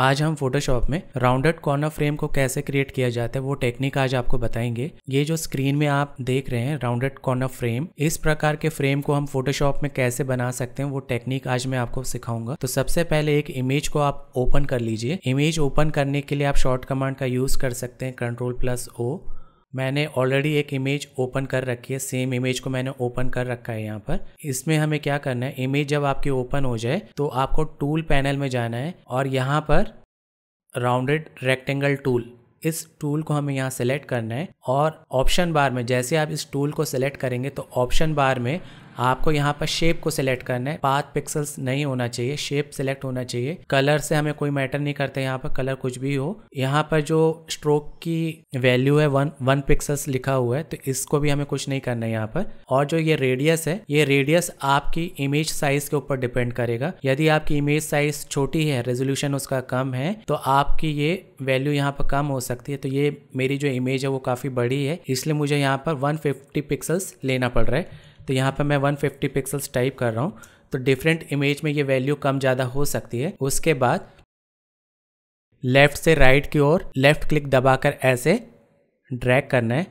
आज हम फोटोशॉप में राउंडेड कॉर्नर फ्रेम को कैसे क्रिएट किया जाता है वो टेक्निक आज आपको बताएंगे ये जो स्क्रीन में आप देख रहे हैं राउंडेड कॉर्नर फ्रेम इस प्रकार के फ्रेम को हम फोटोशॉप में कैसे बना सकते हैं वो टेक्निक आज मैं आपको सिखाऊंगा तो सबसे पहले एक इमेज को आप ओपन कर लीजिए इमेज ओपन करने के लिए आप शॉर्ट कमांड का यूज कर सकते हैं कंट्रोल प्लस ओ मैंने ऑलरेडी एक इमेज ओपन कर रखी है सेम इमेज को मैंने ओपन कर रखा है यहाँ पर इसमें हमें क्या करना है इमेज जब आपकी ओपन हो जाए तो आपको टूल पैनल में जाना है और यहाँ पर राउंडेड रेक्टेंगल टूल इस टूल को हमें यहाँ सेलेक्ट करना है और ऑप्शन बार में जैसे आप इस टूल को सेलेक्ट करेंगे तो ऑप्शन बार में आपको यहाँ पर शेप को सिलेक्ट करना है पाथ पिक्सल्स नहीं होना चाहिए शेप सिलेक्ट होना चाहिए कलर से हमें कोई मैटर नहीं करता यहाँ पर कलर कुछ भी हो यहाँ पर जो स्ट्रोक की वैल्यू है वन वन पिक्सल्स लिखा हुआ है तो इसको भी हमें कुछ नहीं करना है यहाँ पर और जो ये रेडियस है ये रेडियस आपकी इमेज साइज के ऊपर डिपेंड करेगा यदि आपकी इमेज साइज छोटी है रेजोल्यूशन उसका कम है तो आपकी ये वैल्यू यहाँ पर कम हो सकती है तो ये मेरी जो इमेज है वो काफ़ी बड़ी है इसलिए मुझे यहाँ पर 150 पिक्सल्स लेना पड़ रहा है तो यहाँ पर मैं 150 पिक्सल्स टाइप कर रहा हूँ तो डिफरेंट इमेज में ये वैल्यू कम ज़्यादा हो सकती है उसके बाद लेफ़्ट से राइट की ओर लेफ़्ट क्लिक दबाकर ऐसे ड्रैग करना है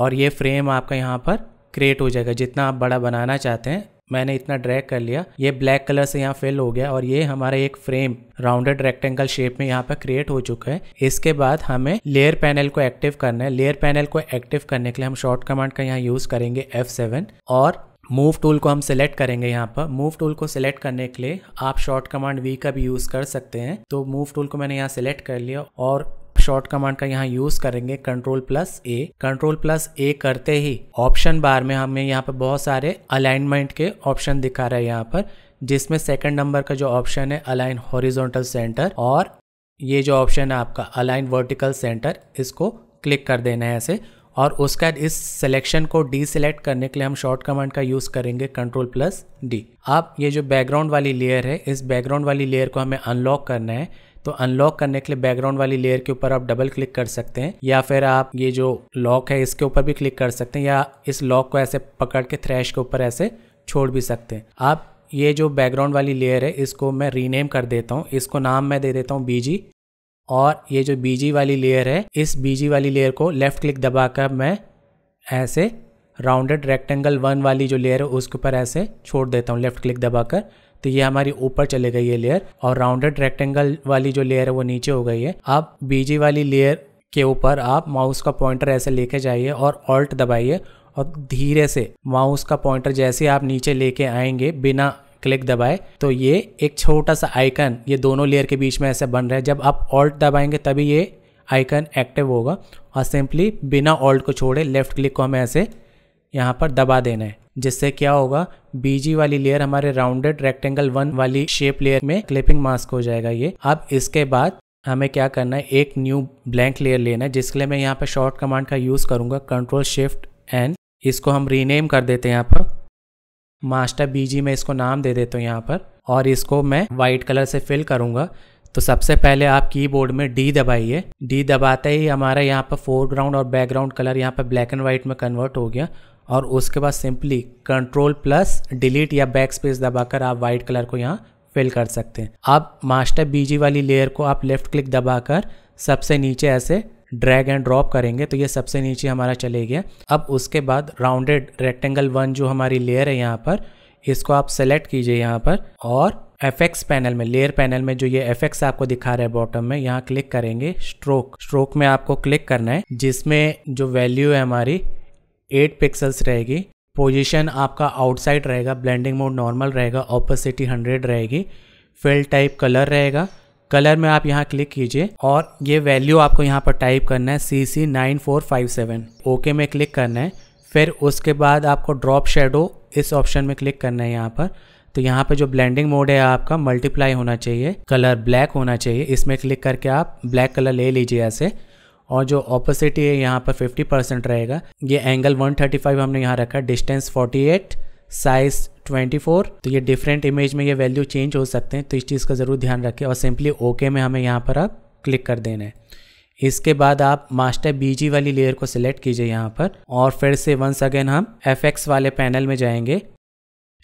और ये फ्रेम आपका यहाँ पर क्रिएट हो जाएगा जितना आप बड़ा बनाना चाहते हैं मैंने इतना ड्रैग कर लिया ये ब्लैक कलर से यहाँ फिल हो गया और ये हमारा एक फ्रेम राउंडेड रेक्टेंगल शेप में यहाँ पर क्रिएट हो चुका है इसके बाद हमें लेयर पैनल को एक्टिव करना है लेयर पैनल को एक्टिव करने के लिए हम शॉर्ट कमांड का यहाँ यूज करेंगे एफ और मूव टूल को हम सिलेक्ट करेंगे यहाँ पर मूव टूल को सिलेक्ट करने के लिए आप शॉर्ट कमांड वी का भी यूज़ कर सकते हैं तो मूव टूल को मैंने यहाँ सिलेक्ट कर लिया और शॉर्ट कमांड का यहाँ यूज करेंगे control plus A control plus A करते ही ऑप्शन बार में हमें यहाँ पर बहुत सारे अलाइनमेंट के ऑप्शन दिखा रहे हैं यहाँ पर जिसमें सेकंड नंबर का जो ऑप्शन है अलाइन हॉरिजॉन्टल सेंटर और ये जो ऑप्शन है आपका अलाइन वर्टिकल सेंटर इसको क्लिक कर देना है ऐसे और उसके बाद इस सिलेक्शन को डी सिलेक्ट करने के लिए हम शॉर्ट कमांड का यूज़ करेंगे कंट्रोल प्लस डी अब ये जो बैकग्राउंड वाली लेयर है इस बैकग्राउंड वाली लेयर को हमें अनलॉक करना है तो अनलॉक करने के लिए बैकग्राउंड वाली लेयर के ऊपर आप डबल क्लिक कर सकते हैं या फिर आप ये जो लॉक है इसके ऊपर भी क्लिक कर सकते हैं या इस लॉक को ऐसे पकड़ के थ्रैश के ऊपर ऐसे छोड़ भी सकते हैं आप ये जो बैकग्राउंड वाली लेयर है इसको मैं रीनेम कर देता हूँ इसको नाम मैं दे देता हूँ बीजी और ये जो बीजी वाली लेयर है इस बीजी वाली लेयर को लेफ़्ट क्लिक दबाकर मैं ऐसे राउंडेड रेक्टेंगल वन वाली जो लेयर है उसके ऊपर ऐसे छोड़ देता हूँ लेफ़्ट क्लिक दबाकर तो ये हमारी ऊपर चले गई है लेयर और राउंडेड रेक्टेंगल वाली जो लेयर है वो नीचे हो गई है अब बीजी वाली लेयर के ऊपर आप माउस का पॉइंटर ऐसे लेके जाइए और ऑल्ट दबाइए और धीरे से माउस का पॉइंटर जैसे आप नीचे लेके आएंगे बिना क्लिक दबाए तो ये एक छोटा सा आइकन ये दोनों लेयर के बीच में ऐसे बन रहा है जब आप ऑल्ट दबाएंगे तभी ये आइकन एक्टिव होगा और सिंपली बिना ऑल्ट को छोड़े लेफ्ट क्लिक को हमें ऐसे यहाँ पर दबा देना है जिससे क्या होगा बीजी वाली लेयर हमारे राउंडेड रेक्टेंगल वन वाली शेप लेयर में क्लिपिंग मास्क हो जाएगा ये अब इसके बाद हमें क्या करना है एक न्यू ब्लैंक लेयर लेना है जिसके लिए मैं यहाँ पर शॉर्ट कमांड का यूज़ करूँगा कंट्रोल शिफ्ट एन इसको हम रीनेम कर देते हैं यहाँ पर मास्टर बीजी में इसको नाम दे देता हूँ यहाँ पर और इसको मैं वाइट कलर से फिल करूँगा तो सबसे पहले आप कीबोर्ड में डी दबाइए डी दबाते ही हमारा यहाँ पर फोरग्राउंड और बैकग्राउंड कलर यहाँ पर ब्लैक एंड वाइट में कन्वर्ट हो गया और उसके बाद सिंपली कंट्रोल प्लस डिलीट या बैक स्पेस दबाकर आप वाइट कलर को यहाँ फिल कर सकते हैं अब मास्टर बीजी वाली लेयर को आप लेफ्ट क्लिक दबाकर सबसे नीचे ऐसे ड्रैग एंड ड्रॉप करेंगे तो ये सबसे नीचे हमारा चले गया अब उसके बाद राउंडेड रेक्टेंगल वन जो हमारी लेयर है यहाँ पर इसको आप सेलेक्ट कीजिए यहाँ पर और एफ पैनल में लेयर पैनल में जो ये एफ आपको दिखा रहा है बॉटम में यहाँ क्लिक करेंगे स्ट्रोक स्ट्रोक में आपको क्लिक करना है जिसमें जो वैल्यू है हमारी 8 पिक्सल्स रहेगी पोजीशन आपका आउटसाइड रहेगा ब्लेंडिंग मोड नॉर्मल रहेगा ऑपोसिटी 100 रहेगी फिल टाइप कलर रहेगा कलर में आप यहाँ क्लिक कीजिए और ये वैल्यू आपको यहाँ पर टाइप करना है C C nine four five seven okay में क्लिक करना है फिर उसके बाद आपको ड्रॉप शेडो इस ऑप्शन में क्लिक करना है यहाँ पर तो यहाँ पे जो ब्लेंडिंग मोड है आपका मल्टीप्लाई होना चाहिए कलर ब्लैक होना चाहिए इसमें क्लिक करके आप ब्लैक कलर ले लीजिए ऐसे और जो ऑपोसिटी है यहाँ पर 50 परसेंट रहेगा ये एंगल 135 हमने यहाँ रखा डिस्टेंस 48 साइज 24 तो ये डिफरेंट इमेज में ये वैल्यू चेंज हो सकते हैं तो इस चीज़ का ज़रूर ध्यान रखें और सिंपली ओके में हमें यहाँ पर आप क्लिक कर देना है इसके बाद आप मास्टर बीजी वाली लेयर को सिलेक्ट कीजिए यहाँ पर और फिर से वंस अगेन हम एफ वाले पैनल में जाएंगे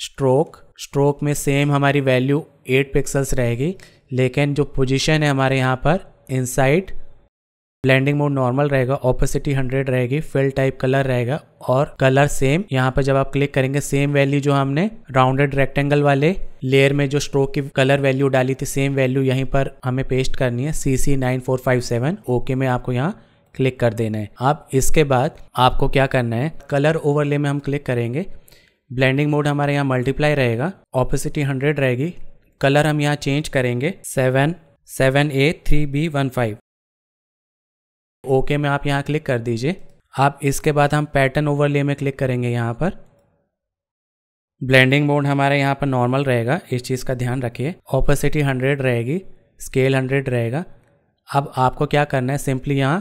स्ट्रोक स्ट्रोक में सेम हमारी वैल्यू 8 पिक्सल्स रहेगी लेकिन जो पोजीशन है हमारे यहाँ पर इनसाइड ब्लेंडिंग मोड नॉर्मल रहेगा ऑपोसिटी 100 रहेगी फिल टाइप कलर रहेगा और कलर सेम यहाँ पर जब आप क्लिक करेंगे सेम वैल्यू जो हमने राउंडेड रेक्टेंगल वाले लेयर में जो स्ट्रोक की कलर वैल्यू डाली थी सेम वैल्यू यहीं पर हमें पेस्ट करनी है C C nine four five seven okay में आपको यहाँ क्लिक कर देना है अब इसके बाद आपको क्या करना है कलर ओवरले में हम क्लिक करेंगे ब्लेंडिंग मोड हमारे यहाँ मल्टीप्लाई रहेगा ऑपोसिटी हंड्रेड रहेगी कलर हम यहाँ चेंज करेंगे seven seven A three B one five okay में आप यहाँ क्लिक कर दीजिए आप इसके बाद हम पैटर्न ओवरले में क्लिक करेंगे यहाँ पर ब्लेंडिंग मोड हमारे यहाँ पर नॉर्मल रहेगा इस चीज़ का ध्यान रखिए ऑपोसिटी हंड्रेड रहेगी स्केल हंड्रेड रहेगा अब आपको क्या करना है सिंपली यहाँ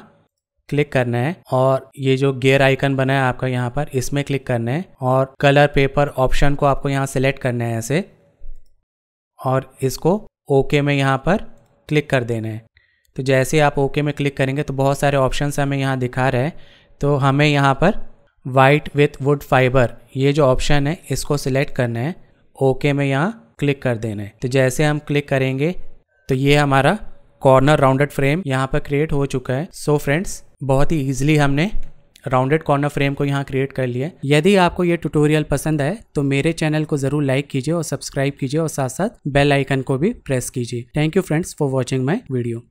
क्लिक करना है और ये जो गेयर आइकन बना है आपका यहाँ पर इसमें क्लिक करना है और कलर पेपर ऑप्शन को आपको यहाँ सेलेक्ट करना है ऐसे और इसको ओके में यहाँ पर क्लिक कर देना है तो जैसे आप ओके में क्लिक करेंगे तो बहुत सारे ऑप्शन हमें यहाँ दिखा रहे हैं तो हमें यहाँ पर वाइट विथ वुड फाइबर ये जो ऑप्शन है इसको सिलेक्ट करना है ओके में यहाँ क्लिक कर देना है तो जैसे हम क्लिक करेंगे तो ये हमारा कॉर्नर राउंडेड फ्रेम यहाँ पर क्रिएट हो चुका है सो so फ्रेंड्स बहुत ही ईजिली हमने राउंडेड कॉर्नर फ्रेम को यहाँ क्रिएट कर लिया यदि आपको ये ट्यूटोरियल पसंद आए तो मेरे चैनल को जरूर लाइक कीजिए और सब्सक्राइब कीजिए और साथ साथ बेल आइकन को भी प्रेस कीजिए thank you friends for watching my video